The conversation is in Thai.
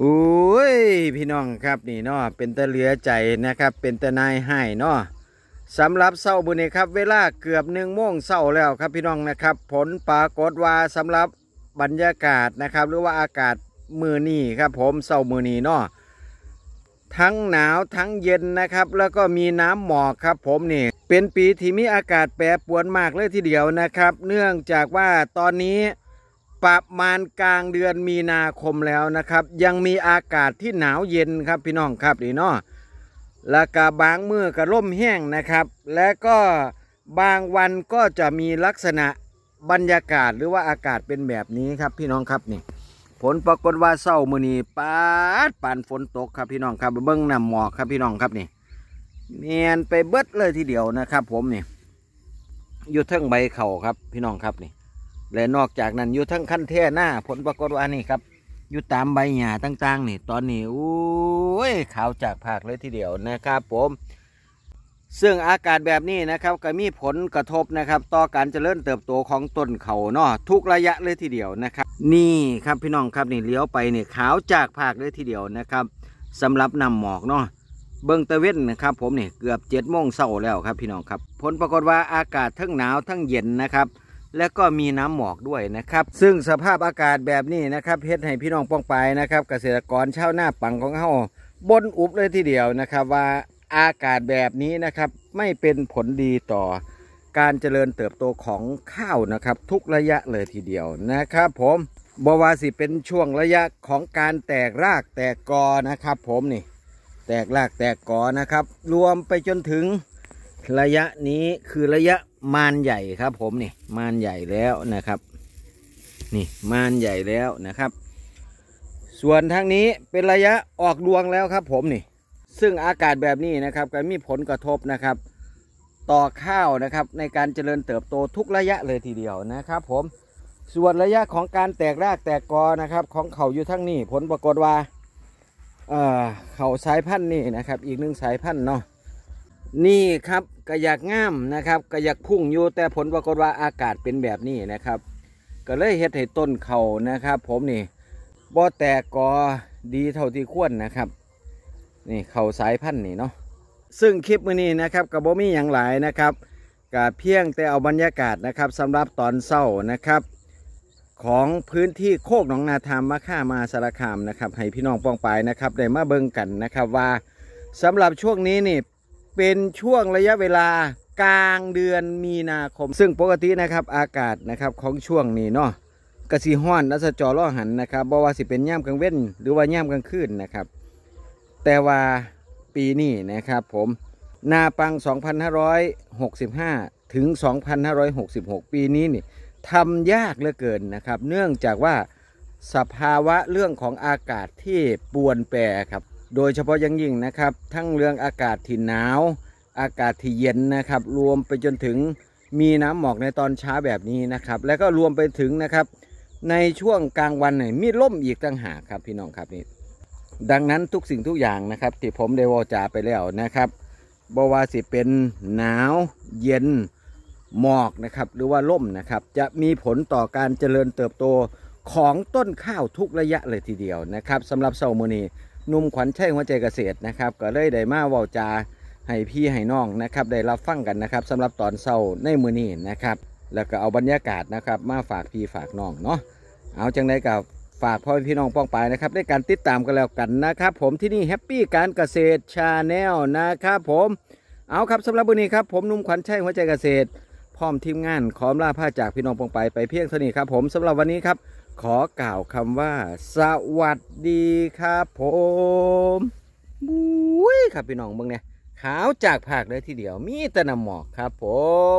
โอ้ย พี่น้องครับนี่เนาะเป็นตะเหลือใจนะครับ เป็นตะนายให้เนาะสำหรับเศร้าบุญนี่ครับ เวลาเกือบหนึ่งโมงเศร้าแล้วครับ พี่น้องนะครับ ผลปรากฏว่าสำหรับบรรยากาศนะครับ หรือว่าอากาศมือนี่ครับ ผมเศร้ามือนี่เนาะทั้งหนาวทั้งเย็นนะครับ แล้วก็มีน้ำหมอกครับผมนี่ เป็นปีที่มีอากาศแปรปรวนมากเลยทีเดียวนะครับ เนื่องจากว่าตอนนี้ประมาณกลางเดือนมีนาคมแล้วนะครับ ยังมีอากาศที่หนาวเย็นครับพี่น้องครับนี่เนาะแล้วก็บางมือก็ล่มแห้งนะครับ และก็บางวันก็จะมีลักษณะบรรยากาศ หรือว่าอากาศเป็นแบบนี้ครับพี่น้องครับนี่ผลปรากฏว่าเศร้ามือนีปาดปานฝนตกครับพี่น้องครับเบิ้งน้าหมอกครับพี่น้องครับนี่เนียนไปเบิดเลยทีเดียวนะครับ ผมนี่อยู่เทิงใบเข่าครับพี่น้องครับนี่และนอกจากนั้นอยู่ทั้งขั้นแท่หน้าผลปรากฏว่านี่ครับอยู่ตามใบหญ้าต่างๆนี่ตอนนี้โอ้ยขาวจากผักเลยทีเดียวนะครับ ผม ซึ่งอากาศแบบนี้นะครับก็มีผลกระทบนะครับ ต่อการเจริญเติบโตของต้นเขาเนาะทุกระยะเลยทีเดียวนะครับ นี่ครับพี่น้องครับนี่เลี้ยวไปนี่ขาวจากผักเลยทีเดียวนะครับ สำหรับนำหมอกเนาะเบิ้งตะเวนนะครับ ผมนี่เกือบเจ็ดโมงเร้าแล้วครับพี่น้องครับ ผลปรากฏว่าอากาศทั้งหนาวทั้งเย็นนะครับและก็มีน้ำหมอกด้วยนะครับ ซึ่งสภาพอากาศแบบนี้นะครับเฮ็ดให้พี่น้องป้องไปนะครับเกษตรกรชาวหน้าปังของเขาบนอุบเลยทีเดียวนะครับว่าอากาศแบบนี้นะครับไม่เป็นผลดีต่อ การเจริญเติบโตของข้าวนะครับทุกระยะเลยทีเดียวนะครับผมบวาสิเป็นช่วงระยะของการแตกรากแตกกอนะครับผมนี่แตกรากแตกกอนะครับรวมไปจนถึงระยะนี้คือระยะมานใหญ่ครับผมนี่ มานใหญ่แล้วนะครับ นี่มานใหญ่แล้วนะครับ ส่วนทางนี้เป็นระยะออกดวงแล้วครับ ผมนี่ ซึ่งอากาศแบบนี้นะครับก็มีผลกระทบนะครับ ต่อข้าวนะครับ ในการเจริญเติบโตทุกระยะเลยทีเดียวนะครับ ผมส่วนระยะของการแตกรากแตกกอนะครับของเขาอยู่ทั้งนี้ ผลปรากฏว่าเอ่อเขาสายพันธุ์นี่นะครับอีกหนึ่งสายพันธุ์เนาะนี่ครับกระยากง่ามนะครับกระยากพุ่งอยู่แต่ผลปรากฏว่าอากาศเป็นแบบนี้นะครับ ก็เลยเห็ดให้ต้นเขานะครับ ผมนี่บ่แตกกอดีเท่าที่ควรนะครับ นี่เขาสายพันธุ์นี่เนาะซึ่งคลิปมื้อนี้นะครับกะบบกมีอย่างหลายนะครับกับเพียงแต่เอาบรรยากาศนะครับสำหรับตอนเศร้านะครับ ของพื้นที่โคกหนองนาธามมาข่ามาสารคามนะครับให้พี่น้องป้องไปนะครับได้มาเบิ่งกันนะครับว่าสำหรับช่วงนี้นี่เป็นช่วงระยะเวลากลางเดือนมีนาคม ซึ่งปกตินะครับอากาศนะครับของช่วงนี้เนาะกระสีห้อนนัสจอร่อหันนะครับบกว่าสิเป็นย่ามกลางเว้น หรือว่าย่ามกลางคืนนะครับ แต่ว่าปีนี้นะครับผมนาปัง 2565 ถึง 2566 ปีนี้นี่ทำยากเหลือเกินนะครับ เนื่องจากว่าสภาวะเรื่องของอากาศที่ปวนแปรครับโดยเฉพาะยังยิ่งนะครับทั้งเรื่องอากาศที่หนาว อากาศที่เย็นนะครับรวมไปจนถึงมีน้ำหมอกในตอนเช้าแบบนี้นะครับแล้วก็รวมไปถึงนะครับในช่วงกลางวันเนี่ยมีล่มอีกตั้งหากครับพี่น้องครับนี่ดังนั้นทุกสิ่งทุกอย่างนะครับที่ผมได้วอจาไปแล้วนะครับบว่าสิเป็นหนาว เย็น หมอกนะครับหรือว่าล่มนะครับจะมีผลต่อการเจริญเติบโตของต้นข้าวทุกระยะเลยทีเดียวนะครับสำหรับเซลโมนีนุ่มขวัญชัยหัวใจเกษตรนะครับ ก็เลยได้มาเว้าจาให้พี่ให้น้องนะครับ ได้รับฟังกันนะครับสำหรับตอนเศร้าในมือนี้นะครับ แล้วก็เอาบรรยากาศนะครับ มาฝากพี่ฝากน้องเนาะเอาจังไรกับฝากพ่อพี่น้องป้องไปนะครับด้วยการติดตามกันแล้วกันนะครับ ผมที่นี่แฮปปี้การเกษตรชาแนลนะครับผมเอาครับสำหรับวันนี้ครับผมนุ่มขวัญชัยหัวใจเกษตรพร้อมทีมงานขอมล่าผ้าจากพี่น้องป้องไปไปเพียงเท่านี้ครับผมสำหรับวันนี้ครับขอกล่าวคำว่า สวัสดีครับผมบุ้ยครับ พี่น้องเบืองเนี่ยขาวจากผักเลยทีเดียวมีแต่น้ำหมอกครับผม